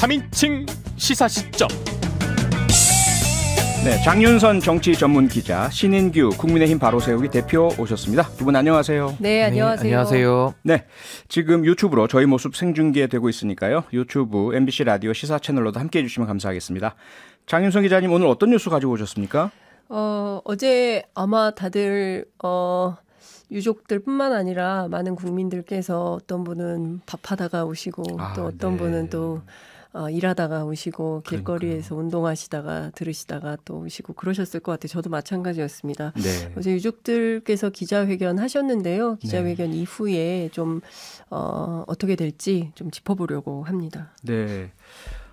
3인칭 시사 시점. 네, 장윤선 정치 전문 기자, 신인규 국민의힘 바로 세우기 대표 오셨습니다. 두 분 안녕하세요. 네, 네 안녕하세요. 네, 안녕하세요. 네, 지금 유튜브로 저희 모습 생중계되고 있으니까요. 유튜브 MBC 라디오 시사 채널로도 함께해 주시면 감사하겠습니다. 장윤선 기자님 오늘 어떤 뉴스 가지고 오셨습니까? 어, 어제 아마 다들 어 유족들뿐만 아니라 많은 국민들께서 어떤 분은 밥하다가 오시고 아, 또 어떤 네. 분은 또 어, 일하다가 오시고 길거리에서 그러니까요. 운동하시다가 들으시다가 또 오시고 그러셨을 것 같아요. 저도 마찬가지였습니다. 네. 어제 유족들께서 기자회견 하셨는데요. 네. 기자회견 네. 이후에 좀 어, 어떻게 될지 좀 짚어보려고 합니다. 네.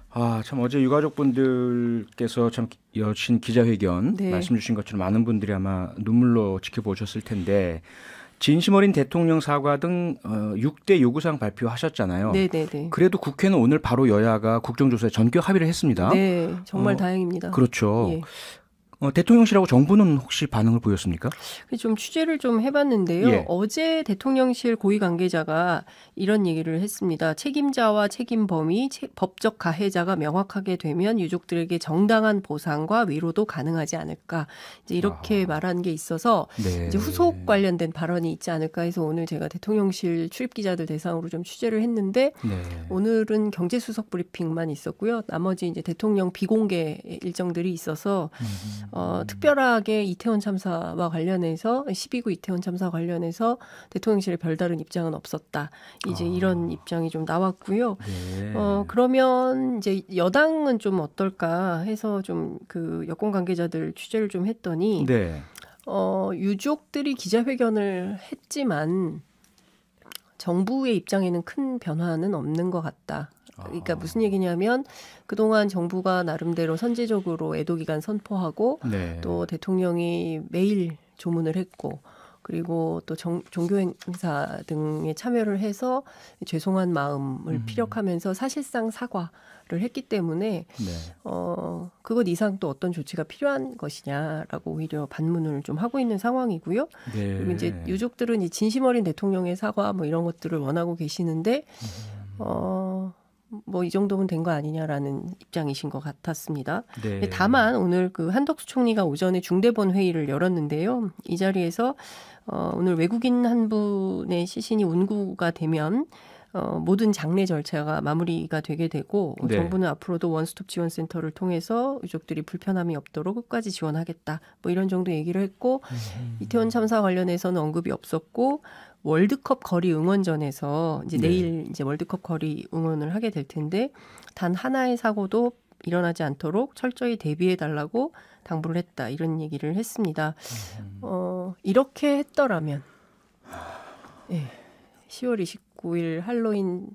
아, 참 어제 유가족분들께서 참 여신 기자회견 네. 말씀 주신 것처럼 많은 분들이 아마 눈물로 지켜보셨을 텐데 진심 어린 대통령 사과 등 어, 6대 요구사항 발표하셨잖아요. 네네네. 네, 네. 그래도 국회는 오늘 바로 여야가 국정조사에 전격 합의를 했습니다. 네, 정말 어, 다행입니다. 그렇죠. 예. 어, 대통령실하고 정부는 혹시 반응을 보였습니까? 그 좀 취재를 좀 해봤는데요. 예. 어제 대통령실 고위 관계자가 이런 얘기를 했습니다. 책임자와 책임범이 체, 법적 가해자가 명확하게 되면 유족들에게 정당한 보상과 위로도 가능하지 않을까. 이제 이렇게 아. 말한 게 있어서 네. 이제 후속 관련된 발언이 있지 않을까 해서 오늘 제가 대통령실 출입 기자들 대상으로 좀 취재를 했는데 네. 오늘은 경제수석 브리핑만 있었고요. 나머지 이제 대통령 비공개 일정들이 있어서. 음. 음. 어, 특별하게 이태원 참사와 관련해서 12구 이태원 참사 관련해서 대통령실에 별다른 입장은 없었다. 이제 아. 이런 입장이 좀 나왔고요. 네. 어, 그러면 이제 여당은 좀 어떨까 해서 좀 그 여권 관계자들 취재를 좀 했더니 네. 어, 유족들이 기자회견을 했지만 정부의 입장에는 큰 변화는 없는 것 같다. 아. 그러니까 무슨 얘기냐면 그동안 정부가 나름대로 선제적으로 애도 기간 선포하고 네. 또 대통령이 매일 조문을 했고 그리고 또 정, 종교 행사 등에 참여를 해서 죄송한 마음을 음. 피력하면서 사실상 사과를 했기 때문에 네. 어 그것 이상 또 어떤 조치가 필요한 것이냐라고 오히려 반문을 좀 하고 있는 상황이고요. 네. 그리고 이제 유족들은 이 진심 어린 대통령의 사과 뭐 이런 것들을 원하고 계시는데 음. 어 뭐이 정도면 된 거 아니냐라는 입장이신 것 같았습니다. 네. 예, 다만 오늘 그 한덕수 총리가 오전에 중대본 회의를 열었는데요. 이 자리에서 어, 오늘 외국인 한 분의 시신이 운구가 되면 어, 모든 장례 절차가 마무리가 되게 되고 어, 네. 정부는 앞으로도 원스톱 지원 센터를 통해서 유족들이 불편함이 없도록 끝까지 지원하겠다. 뭐 이런 정도 얘기를 했고 음. 이태원 참사 관련해서는 언급이 없었고 월드컵 거리 응원전에서 이제 네. 내일 네. 이제 월드컵 거리 응원을 하게 될 텐데 단 하나의 사고도 일어나지 않도록 철저히 대비해 달라고 당부를 했다 이런 얘기를 했습니다. 음. 어, 이렇게 했더라면 예, 10월 29일 할로윈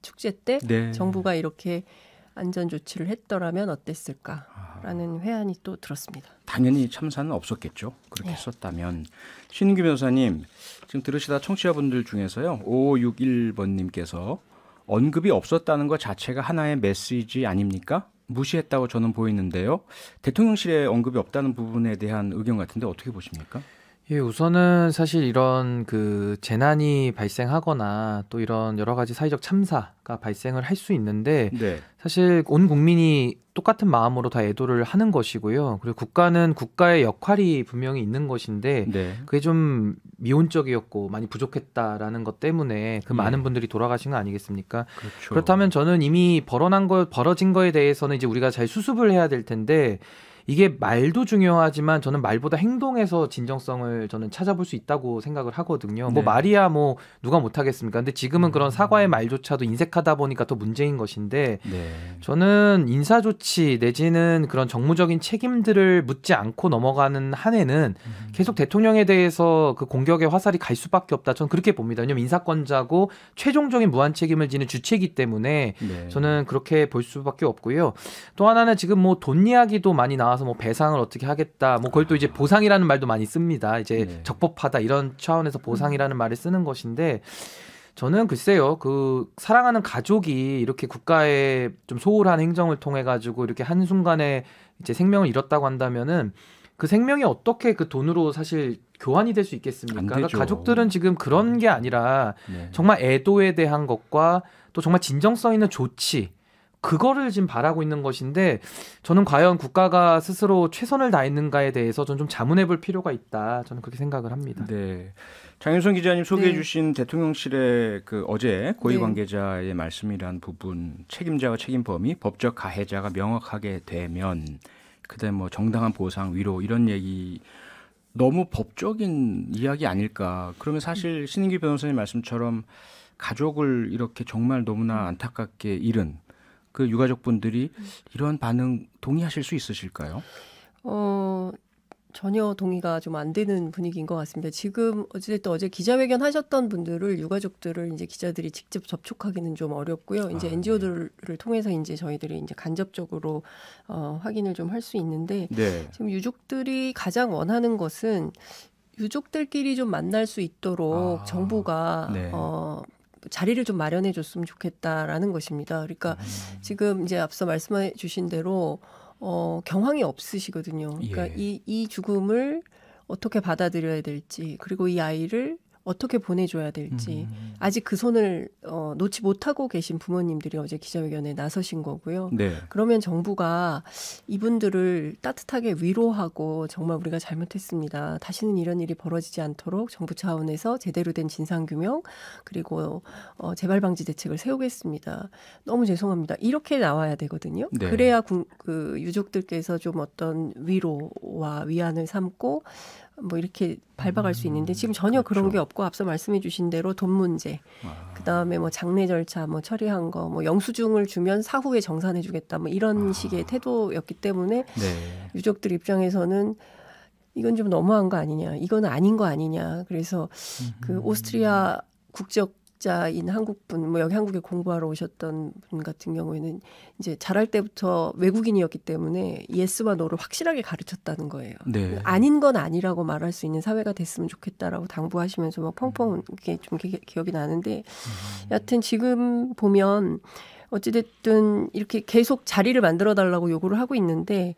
축제 때 네. 정부가 이렇게 안전 조치를 했더라면 어땠을까? 라는 회한이 또 들었습니다. 당연히 참사는 없었겠죠. 그렇게 네. 썼다면. 신규 변호사님, 지금 들으시다 청취자분들 중에서요. 5561번님께서 언급이 없었다는 것 자체가 하나의 메시지 아닙니까? 무시했다고 저는 보이는데요. 대통령실에 언급이 없다는 부분에 대한 의견 같은데 어떻게 보십니까? 예, 우선은 사실 이런 그 재난이 발생하거나 또 이런 여러 가지 사회적 참사가 발생을 할 수 있는데 네. 사실 온 국민이 똑같은 마음으로 다 애도를 하는 것이고요. 그리고 국가는 국가의 역할이 분명히 있는 것인데 네. 그게 좀 미온적이었고 많이 부족했다라는 것 때문에 그 네. 많은 분들이 돌아가신 거 아니겠습니까? 그렇죠. 그렇다면 저는 이미 벌어난 거 벌어진 거에 대해서는 이제 우리가 잘 수습을 해야 될 텐데 이게 말도 중요하지만 저는 말보다 행동에서 진정성을 저는 찾아볼 수 있다고 생각을 하거든요. 뭐 네. 뭐 말이야 뭐 누가 못하겠습니까? 근데 지금은 그런 음. 사과의 말조차도 인색하다 보니까 더 문제인 것인데 네. 저는 인사조치 내지는 그런 정무적인 책임들을 묻지 않고 넘어가는 한 해는 음. 계속 대통령에 대해서 그 공격의 화살이 갈 수밖에 없다. 저는 그렇게 봅니다. 왜냐면 인사권자고 최종적인 무한 책임을 지는 주체이기 때문에 네. 저는 그렇게 볼 수밖에 없고요. 또 하나는 지금 뭐 돈 이야기도 많이 나와 나와서 뭐 배상을 어떻게 하겠다. 뭐 그걸 또 이제 보상이라는 말도 많이 씁니다. 이제 네. 적법하다 이런 차원에서 보상이라는 음. 말을 쓰는 것인데 저는 글쎄요 그 사랑하는 가족이 이렇게 국가의 좀 소홀한 행정을 통해 가지고 이렇게 한 순간에 이제 생명을 잃었다고 한다면은 그 생명이 어떻게 그 돈으로 사실 교환이 될 수 있겠습니까? 그러니까 가족들은 지금 그런 음. 게 아니라 네. 정말 애도에 대한 것과 또 정말 진정성 있는 조치 그거를 지금 바라고 있는 것인데 저는 과연 국가가 스스로 최선을 다했는가에 대해서 저좀 자문해 볼 필요가 있다. 저는 그렇게 생각을 합니다. 네. 장윤선 기자님 소개해 네. 주신 대통령실의 그 어제 고위 네. 관계자의 네. 말씀이란 부분 책임자와 책임범위 법적 가해자가 명확하게 되면 그다음 뭐 정당한 보상 위로 이런 얘기 너무 법적인 이야기 아닐까. 그러면 사실 음. 신인기 변호사님 말씀처럼 가족을 이렇게 정말 너무나 안타깝게 잃은 그 유가족분들이 이런 반응 동의하실 수 있으실까요? 어, 전혀 동의가 좀 안 되는 분위기인 것 같습니다. 지금 어쨌든 어제 기자회견 하셨던 분들을 유가족들을 이제 기자들이 직접 접촉하기는 좀 어렵고요. 이제 아, NGO들을 네. 통해서 이제 저희들이 이제 간접적으로 어, 확인을 좀 할 수 있는데 네. 지금 유족들이 가장 원하는 것은 유족들끼리 좀 만날 수 있도록 아, 정부가 네. 어, 자리를 좀 마련해 줬으면 좋겠다라는 것입니다. 그러니까 음. 지금 이제 앞서 말씀해 주신 대로 어, 경황이 없으시거든요. 그러니까 예. 이, 이 죽음을 어떻게 받아들여야 될지 그리고 이 아이를 어떻게 보내줘야 될지 음, 음, 음, 음. 아직 그 손을 어, 놓지 못하고 계신 부모님들이 어제 기자회견에 나서신 거고요. 네. 그러면 정부가 이분들을 따뜻하게 위로하고 정말 우리가 잘못했습니다. 다시는 이런 일이 벌어지지 않도록 정부 차원에서 제대로 된 진상규명 그리고 어, 재발방지 대책을 세우겠습니다. 너무 죄송합니다. 이렇게 나와야 되거든요. 네. 그래야 구, 그 유족들께서 좀 어떤 위로와 위안을 삼고 뭐 이렇게 밟아갈 수 있는데 음, 지금 전혀 그렇죠. 그런 게 없고 앞서 말씀해 주신 대로 돈 문제 아. 그다음에 뭐 장례 절차 뭐 처리한 거 뭐 영수증을 주면 사후에 정산해 주겠다 뭐 이런 아. 식의 태도였기 때문에 네. 유족들 입장에서는 이건 좀 너무한 거 아니냐 이건 아닌 거 아니냐 그래서 그 오스트리아 국적 학자인 한국분, 뭐 여기 한국에 공부하러 오셨던 분 같은 경우에는 이제 자랄 때부터 외국인이었기 때문에 예스와 노를 확실하게 가르쳤다는 거예요. 네. 아닌 건 아니라고 말할 수 있는 사회가 됐으면 좋겠다라고 당부하시면서 막 뭐 펑펑 음. 이게 좀 기, 억이 나는데 음. 여하튼 지금 보면 어찌됐든 이렇게 계속 자리를 만들어 달라고 요구를 하고 있는데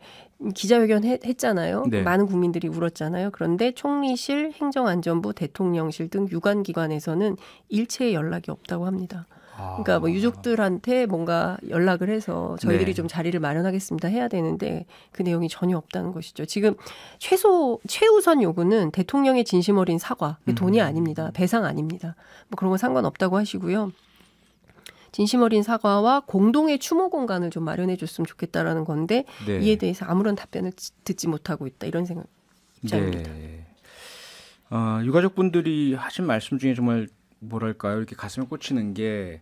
기자회견 해, 했잖아요. 네. 많은 국민들이 울었잖아요. 그런데 총리실, 행정안전부, 대통령실 등 유관 기관에서는 일체의 연락이 없다고 합니다. 아. 그러니까 뭐 유족들한테 뭔가 연락을 해서 저희들이 네. 좀 자리를 마련하겠습니다 해야 되는데 그 내용이 전혀 없다는 것이죠. 지금 최소 최우선 요구는 대통령의 진심 어린 사과. 그 돈이 음. 아닙니다. 배상 아닙니다. 뭐 그런 건 상관없다고 하시고요. 진심 어린 사과와 공동의 추모 공간을 좀 마련해 줬으면 좋겠다라는 건데 네. 이에 대해서 아무런 답변을 듣지 못하고 있다 이런 생각 입장입니다. 네. 어, 유가족분들이 하신 말씀 중에 정말 뭐랄까요 이렇게 가슴에 꽂히는 게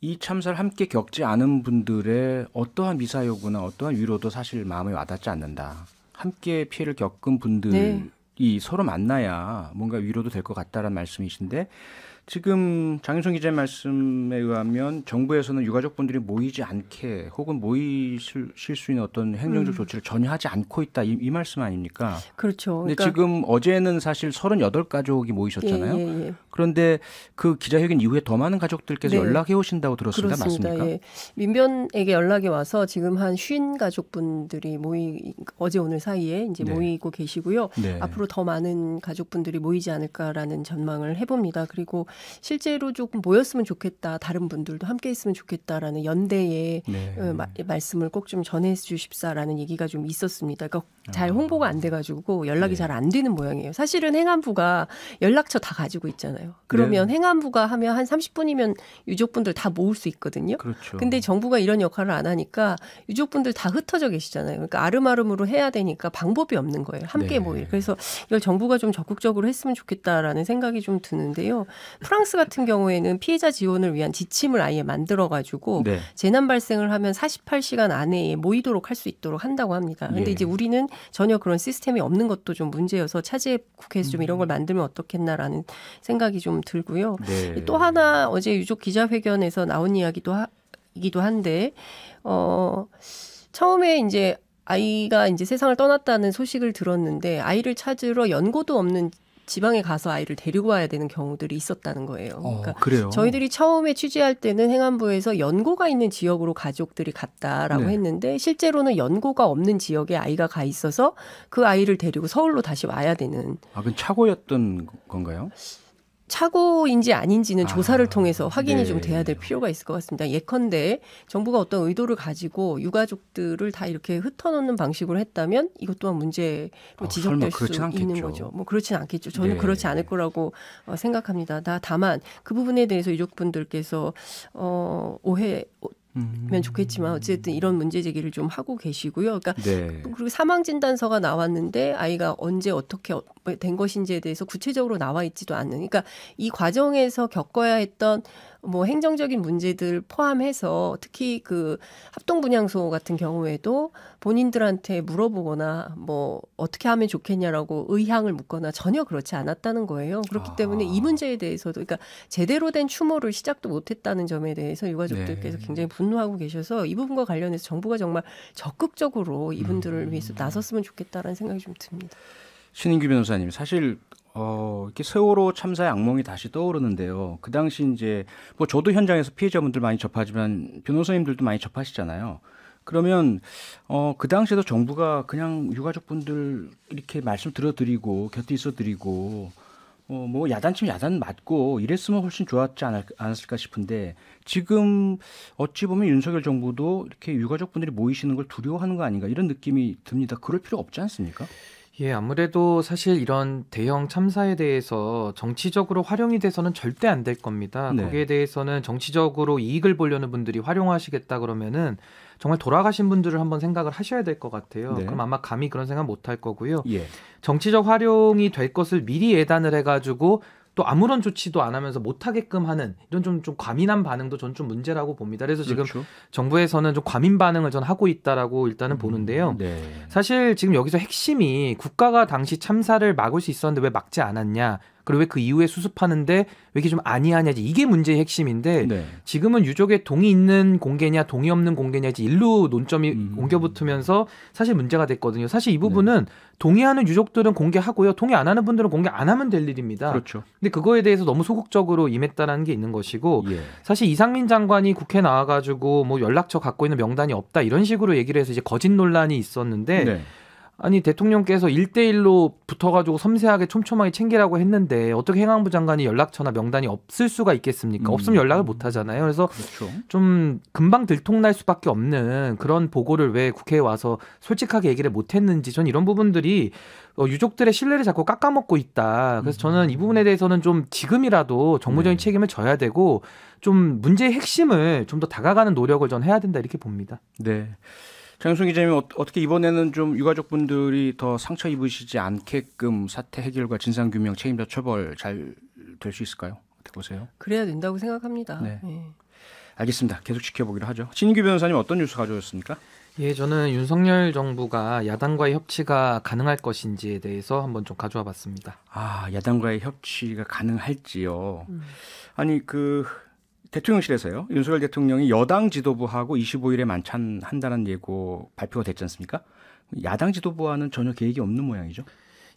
이 참사를 함께 겪지 않은 분들의 어떠한 미사 여구나 어떠한 위로도 사실 마음에 와닿지 않는다. 함께 피해를 겪은 분들이 네. 서로 만나야 뭔가 위로도 될 것 같다라는 말씀이신데 지금 장윤성 기자의 말씀에 의하면 정부에서는 유가족분들이 모이지 않게 혹은 모이실 수 있는 어떤 행정적 음. 조치를 전혀 하지 않고 있다 이, 이 말씀 아닙니까? 그렇죠. 근데 그러니까. 지금 어제는 사실 38가족이 모이셨잖아요. 예, 예, 예. 그런데 그 기자회견 이후에 더 많은 가족들께서 네. 연락해 오신다고 들었습니다. 그렇습니다. 맞습니까? 예. 민변에게 연락이 와서 지금 한5 가족분들이 모이 어제 오늘 사이에 이제 네. 모이고 계시고요. 네. 앞으로 더 많은 가족분들이 모이지 않을까라는 전망을 해봅니다. 그리고 실제로 조금 모였으면 좋겠다. 다른 분들도 함께 있으면 좋겠다라는 연대의 네. 어, 마, 예, 말씀을 꼭 좀 전해 주십사라는 얘기가 좀 있었습니다. 그러니까 잘 아. 홍보가 안 돼가지고 연락이 네. 잘안 되는 모양이에요. 사실은 행안부가 연락처 다 가지고 있잖아요. 네. 그러면 네. 행안부가 하면 한 30분이면 유족분들 다 모을 수 있거든요. 그렇죠. 근데 정부가 이런 역할을 안 하니까 유족분들 다 흩어져 계시잖아요. 그러니까 아름아름으로 해야 되니까 방법이 없는 거예요. 함께 네. 모일. 그래서 이걸 정부가 좀 적극적으로 했으면 좋겠다라는 생각이 좀 드는데요. 프랑스 같은 경우에는 피해자 지원을 위한 지침을 아예 만들어 가지고 네. 재난 발생을 하면 48시간 안에 모이도록 할 수 있도록 한다고 합니다. 근데 예. 이제 우리는 전혀 그런 시스템이 없는 것도 좀 문제여서 차제 국회에서 좀 이런 걸 음. 만들면 어떻겠나라는 생각이 좀 들고요. 네. 또 하나 어제 유족 기자회견에서 나온 이야기도 하, 이기도 한데 어 처음에 이제 아이가 이제 세상을 떠났다는 소식을 들었는데 아이를 찾으러 연고도 없는 지방에 가서 아이를 데리고 와야 되는 경우들이 있었다는 거예요. 어, 그러니까 그래요? 저희들이 처음에 취재할 때는 행안부에서 연고가 있는 지역으로 가족들이 갔다라고 네. 했는데 실제로는 연고가 없는 지역에 아이가 가 있어서 그 아이를 데리고 서울로 다시 와야 되는. 아, 그 착오였던 건가요? 착오인지 아닌지는 아, 조사를 통해서 확인이 네. 좀 돼야 될 필요가 있을 것 같습니다. 예컨대 정부가 어떤 의도를 가지고 유가족들을 다 이렇게 흩어놓는 방식으로 했다면 이것 또한 문제로 어, 지적될 수 있는 않겠죠. 거죠. 뭐 그렇진 않겠죠. 저는 네. 그렇지 않을 거라고 어, 생각합니다. 다 다만 그 부분에 대해서 유족분들께서 어, 오해 면 좋겠지만 어쨌든 이런 문제 제기를 좀 하고 계시고요. 그러니까 네. 그리고 사망 진단서가 나왔는데 아이가 언제 어떻게 어, 뭐 된 것인지에 대해서 구체적으로 나와 있지도 않는. 그러니까 이 과정에서 겪어야 했던 뭐 행정적인 문제들 포함해서 특히 그 합동 분양소 같은 경우에도 본인들한테 물어보거나 뭐 어떻게 하면 좋겠냐라고 의향을 묻거나 전혀 그렇지 않았다는 거예요. 그렇기 아. 때문에 이 문제에 대해서도 그러니까 제대로 된 추모를 시작도 못했다는 점에 대해서 유가족들께서 네. 굉장히 분노하고 계셔서 이 부분과 관련해서 정부가 정말 적극적으로 이분들을 음. 위해서 나섰으면 좋겠다라는 생각이 좀 듭니다. 신인규 변호사님 사실 어, 이렇게 세월호 참사의 악몽이 다시 떠오르는데요. 그 당시 이제 뭐 저도 현장에서 피해자분들 많이 접하지만 변호사님들도 많이 접하시잖아요. 그러면 어, 그 당시에도 정부가 그냥 유가족분들 이렇게 말씀 들어드리고 곁에 있어드리고 어, 뭐 야단치면 야단 맞고 이랬으면 훨씬 좋았지 않았을까 싶은데 지금 어찌 보면 윤석열 정부도 이렇게 유가족분들이 모이시는 걸 두려워하는 거 아닌가 이런 느낌이 듭니다. 그럴 필요 없지 않습니까? 예, 아무래도 사실 이런 대형 참사에 대해서 정치적으로 활용이 돼서는 절대 안 될 겁니다. 네. 거기에 대해서는 정치적으로 이익을 보려는 분들이 활용하시겠다 그러면은 정말 돌아가신 분들을 한번 생각을 하셔야 될 것 같아요. 네. 그럼 아마 감히 그런 생각 못 할 거고요. 예. 정치적 활용이 될 것을 미리 예단을 해가지고 또 아무런 조치도 안 하면서 못 하게끔 하는 이런 좀, 좀 과민한 반응도 전 좀 문제라고 봅니다. 그래서 지금 그렇죠. 정부에서는 좀 과민 반응을 전 하고 있다라고 일단은 음, 보는데요. 네. 사실 지금 여기서 핵심이 국가가 당시 참사를 막을 수 있었는데 왜 막지 않았냐? 그리고 왜 그 이후에 수습하는데 왜 이렇게 좀 아니하냐지 이게 문제의 핵심인데 네. 지금은 유족의 동의 있는 공개냐 동의 없는 공개냐지 일로 논점이 음. 옮겨 붙으면서 사실 문제가 됐거든요. 사실 이 네. 부분은 네. 동의하는 유족들은 공개하고요. 동의 안 하는 분들은 공개 안 하면 될 일입니다. 그렇죠. 근데 그거에 대해서 너무 소극적으로 임했다라는 게 있는 것이고 예. 사실 이상민 장관이 국회 나와 가지고 뭐 연락처 갖고 있는 명단이 없다 이런 식으로 얘기를 해서 이제 거짓 논란이 있었는데 네. 아니 대통령께서 1대1로 붙어가지고 섬세하게 촘촘하게 챙기라고 했는데 어떻게 행안부 장관이 연락처나 명단이 없을 수가 있겠습니까? 음. 없으면 연락을 못 하잖아요. 그래서 그렇죠. 좀 금방 들통날 수밖에 없는 그런 보고를 왜 국회에 와서 솔직하게 얘기를 못 했는지 전 이런 부분들이 어, 유족들의 신뢰를 자꾸 깎아먹고 있다. 그래서 저는 이 부분에 대해서는 좀 지금이라도 정무적인 네. 책임을 져야 되고 좀 문제의 핵심을 좀 더 다가가는 노력을 전 해야 된다 이렇게 봅니다. 네. 장윤수 기자님 어, 어떻게 이번에는 좀 유가족분들이 더 상처 입으시지 않게끔 사태 해결과 진상 규명 책임자 처벌 잘 될 수 있을까요? 어떻게 보세요? 그래야 된다고 생각합니다. 네. 네. 알겠습니다. 계속 지켜보기로 하죠. 진규 변호사님 어떤 뉴스 가져오셨습니까? 예, 저는 윤석열 정부가 야당과의 협치가 가능할 것인지에 대해서 한번 좀 가져와 봤습니다. 아, 야당과의 협치가 가능할지요. 음. 아니 그 대통령실에서요. 윤석열 대통령이 여당 지도부하고 25일에 만찬한다는 예고 발표가 됐지 않습니까? 야당 지도부와는 전혀 계획이 없는 모양이죠.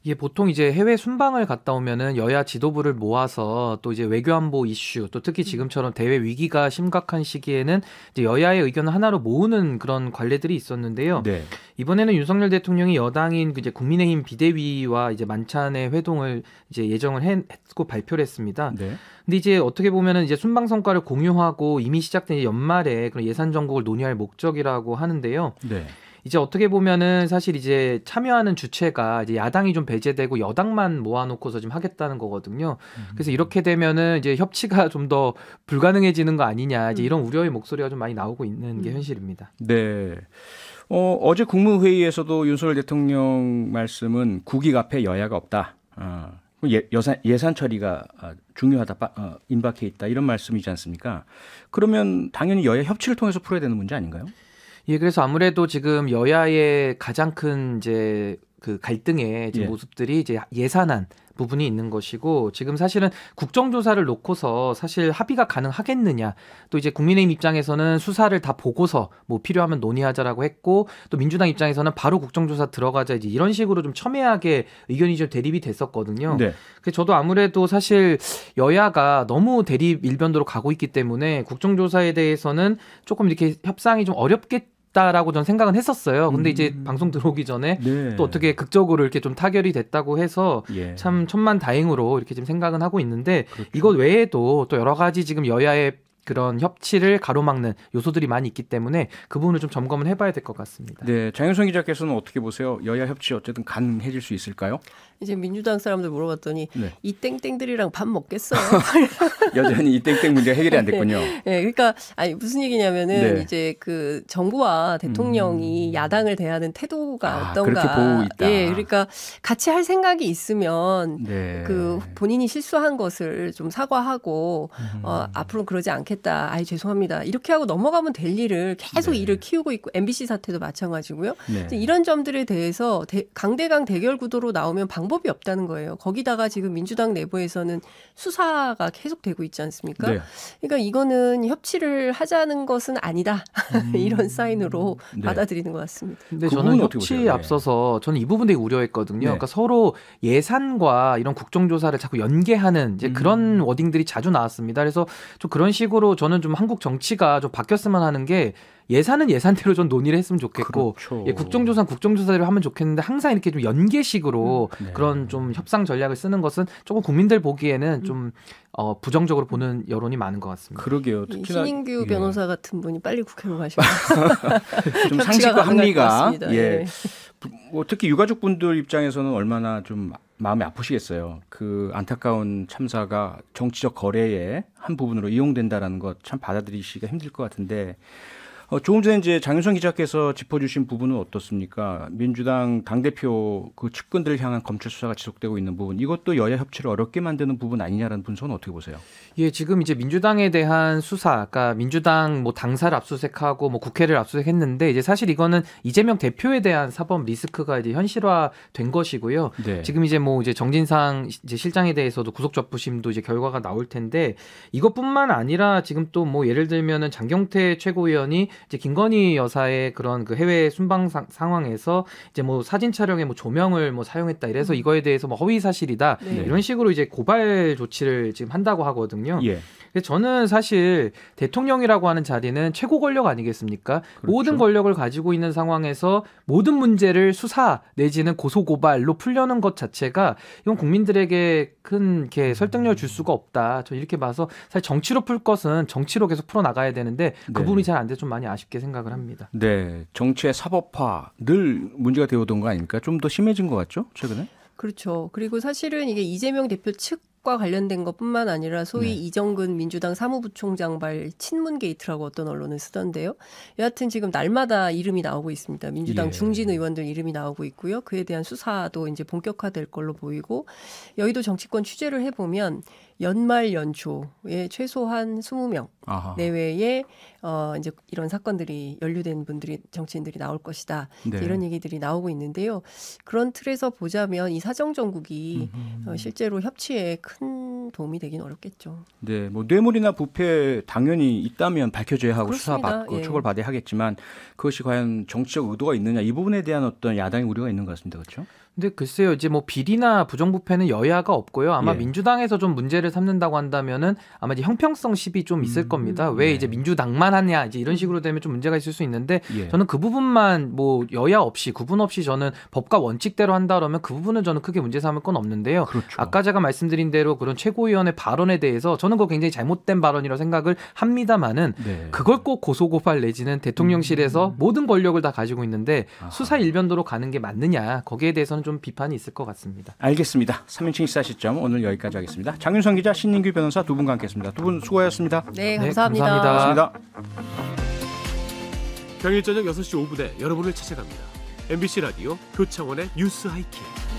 이게 보통 이제 해외 순방을 갔다 오면은 여야 지도부를 모아서 또 이제 외교안보 이슈 또 특히 지금처럼 대외 위기가 심각한 시기에는 이제 여야의 의견을 하나로 모으는 그런 관례들이 있었는데요. 네. 이번에는 윤석열 대통령이 여당인 그 이제 국민의힘 비대위와 이제 만찬의 회동을 이제 예정을 했고 발표를 했습니다. 네. 근데 이제 어떻게 보면은 이제 순방 성과를 공유하고 이미 시작된 연말에 그런 예산 정국을 논의할 목적이라고 하는데요. 네. 이제 어떻게 보면은 사실 이제 참여하는 주체가 이제 야당이 좀 배제되고 여당만 모아놓고서 지금 하겠다는 거거든요. 음. 그래서 이렇게 되면은 이제 협치가 좀 더 불가능해지는 거 아니냐 이제 음. 이런 우려의 목소리가 좀 많이 나오고 있는 게 음. 현실입니다. 네. 어, 어제 국무회의에서도 윤석열 대통령 말씀은 국익 앞에 여야가 없다. 어, 예, 여사 예산 처리가 아, 중요하다, 어, 임박해 있다 이런 말씀이지 않습니까? 그러면 당연히 여야 협치를 통해서 풀어야 되는 문제 아닌가요? 예, 그래서 아무래도 지금 여야의 가장 큰 이제 그 갈등의 예. 모습들이 이제 예산안 부분이 있는 것이고 지금 사실은 국정조사를 놓고서 사실 합의가 가능하겠느냐 또 이제 국민의힘 입장에서는 수사를 다 보고서 뭐 필요하면 논의하자라고 했고 또 민주당 입장에서는 바로 국정조사 들어가자 이제 이런 식으로 좀 첨예하게 의견이 좀 대립이 됐었거든요. 네. 그 저도 아무래도 사실 여야가 너무 대립 일변도로 가고 있기 때문에 국정조사에 대해서는 조금 이렇게 협상이 좀 어렵게 있다라고 저는 생각은 했었어요. 근데 음. 이제 방송 들어오기 전에 네. 또 어떻게 극적으로 이렇게 좀 타결이 됐다고 해서 예. 참 천만 다행으로 이렇게 지금 생각은 하고 있는데 그렇죠. 이것 외에도 또 여러 가지 지금 여야의 그런 협치를 가로막는 요소들이 많이 있기 때문에 그 부분을 좀 점검을 해봐야 될 것 같습니다. 네, 장윤성 기자께서는 어떻게 보세요? 여야 협치 어쨌든 가능해질 수 있을까요? 이제 민주당 사람들 물어봤더니 네. 이 땡땡들이랑 밥 먹겠어요? 여전히 이 땡땡 문제 해결이 안 됐군요. 네, 네, 그러니까 아니 무슨 얘기냐면은 네. 이제 그 정부와 대통령이 음. 야당을 대하는 태도가 아, 어떤가. 예, 그러니까 같이 할 생각이 있으면 네. 그 본인이 실수한 것을 좀 사과하고 음. 어, 앞으로 그러지 않게. 않겠다. 아이 죄송합니다. 이렇게 하고 넘어가면 될 일을 계속 네. 일을 키우고 있고 MBC 사태도 마찬가지고요. 네. 이런 점들에 대해서 대, 강대강 대결 구도로 나오면 방법이 없다는 거예요. 거기다가 지금 민주당 내부에서는 수사가 계속되고 있지 않습니까? 네. 그러니까 이거는 협치를 하자는 것은 아니다. 음. 이런 사인으로 네. 받아들이는 것 같습니다. 근데 그 저는 협치에 네. 앞서서 저는 이 부분 되게 우려했거든요. 네. 그러니까 서로 예산과 이런 국정조사를 자꾸 연계하는 이제 음. 그런 워딩들이 자주 나왔습니다. 그래서 좀 그런 식으로 개인적으로 저는 좀 한국 정치가 좀 바뀌었으면 하는 게 예산은 예산대로 좀 논의를 했으면 좋겠고 그렇죠. 예, 국정조사 국정조사대로 하면 좋겠는데 항상 이렇게 좀 연계식으로 네. 그런 좀 협상 전략을 쓰는 것은 조금 국민들 보기에는 음. 좀 어, 부정적으로 보는 여론이 많은 것 같습니다. 그러게요. 특히나 신인규 예. 변호사 같은 분이 빨리 국회로 가시면 좀 상식과 합리가 예. 예. 뭐 특히 유가족분들 입장에서는 얼마나 좀 마음이 아프시겠어요. 그 안타까운 참사가 정치적 거래의 한 부분으로 이용된다라는 것 참 받아들이기가 시 힘들 것 같은데 어, 조금 전에 이제 장윤성 기자께서 짚어주신 부분은 어떻습니까? 민주당 당대표 그 측근들을 향한 검찰 수사가 지속되고 있는 부분 이것도 여야 협치를 어렵게 만드는 부분 아니냐라는 분석은 어떻게 보세요? 예, 지금 이제 민주당에 대한 수사, 그러니까 민주당 뭐 당사를 압수수색하고 뭐 국회를 압수수색했는데 이제 사실 이거는 이재명 대표에 대한 사법 리스크가 이제 현실화된 것이고요. 네. 지금 이제 뭐 이제 정진상 이제 실장에 대해서도 구속접부심도 이제 결과가 나올 텐데 이것뿐만 아니라 지금 또 뭐 예를 들면은 장경태 최고위원이 이제 김건희 여사의 그런 그 해외 순방 상, 황에서 이제 뭐 사진 촬영에 뭐 조명을 뭐 사용했다 이래서 음. 이거에 대해서 뭐 허위 사실이다 네. 이런 식으로 이제 고발 조치를 지금 한다고 하거든요. 예. 저는 사실 대통령이라고 하는 자리는 최고 권력 아니겠습니까? 그렇죠. 모든 권력을 가지고 있는 상황에서 모든 문제를 수사 내지는 고소 고발로 풀려는 것 자체가 이건 국민들에게 큰게 음. 설득력을 줄 수가 없다. 저 이렇게 봐서 사실 정치로 풀 것은 정치로 계속 풀어 나가야 되는데 그 네. 부분이 잘 안돼좀 많이 아쉽게 생각을 합니다. 네, 정치의 사법화 늘 문제가 되어오던 거 아닙니까? 좀 더 심해진 것 같죠 최근에? 그렇죠. 그리고 사실은 이게 이재명 대표 측과 관련된 것뿐만 아니라 소위 네. 이정근 민주당 사무부총장발 친문 게이트라고 어떤 언론은 쓰던데요. 여하튼 지금 날마다 이름이 나오고 있습니다. 민주당 예. 중진 의원들 이름이 나오고 있고요. 그에 대한 수사도 이제 본격화될 걸로 보이고 여의도 정치권 취재를 해보면 연말 연초에 최소한 20명 아하. 내외에 어 이제 이런 사건들이 연루된 분들이 정치인들이 나올 것이다. 네. 이런 얘기들이 나오고 있는데요. 그런 틀에서 보자면 이 사정 정국이 어, 실제로 협치에 큰 도움이 되긴 어렵겠죠. 네, 뭐 뇌물이나 부패 당연히 있다면 밝혀져야 하고 그렇습 수사받고 예. 처벌받아야 하겠지만 그것이 과연 정치적 의도가 있느냐 이 부분에 대한 어떤 야당의 우려가 있는 것 같습니다. 그렇죠? 근데 글쎄요, 이제 뭐 비리나 부정부패는 여야가 없고요. 아마 예. 민주당에서 좀 문제를 삼는다고 한다면은 아마 이제 형평성 시비 좀 있을 음, 겁니다. 왜 네. 이제 예. 민주당만 하냐 이제 이런 식으로 되면 좀 문제가 있을 수 있는데 예. 저는 그 부분만 뭐 여야 없이 구분 없이 저는 법과 원칙대로 한다 그러면 그 부분은 저는 크게 문제 삼을 건 없는데요. 그렇죠. 아까 제가 말씀드린 대로 그런 최고위원의 발언에 대해서 저는 그거 굉장히 잘못된 발언이라 고 생각을 합니다만은 네. 그걸 꼭 고소고발 내지는 대통령실에서 음, 음. 모든 권력을 다 가지고 있는데 아하. 수사 일변도로 가는 게 맞느냐 거기에 대해서는 대한 좀 비판이 있을 것 같습니다. 알겠습니다. 3인칭 시사시점 오늘 여기까지 하겠습니다. 장윤성 기자, 신민규 변호사 두 분과 함께했습니다. 두 분 수고하셨습니다. 네, 네 감사합니다. 네, 감사합니다. 평일 저녁 6시 5분에 여러분을 찾아갑니다. MBC 라디오 표창원의 뉴스 하이킥.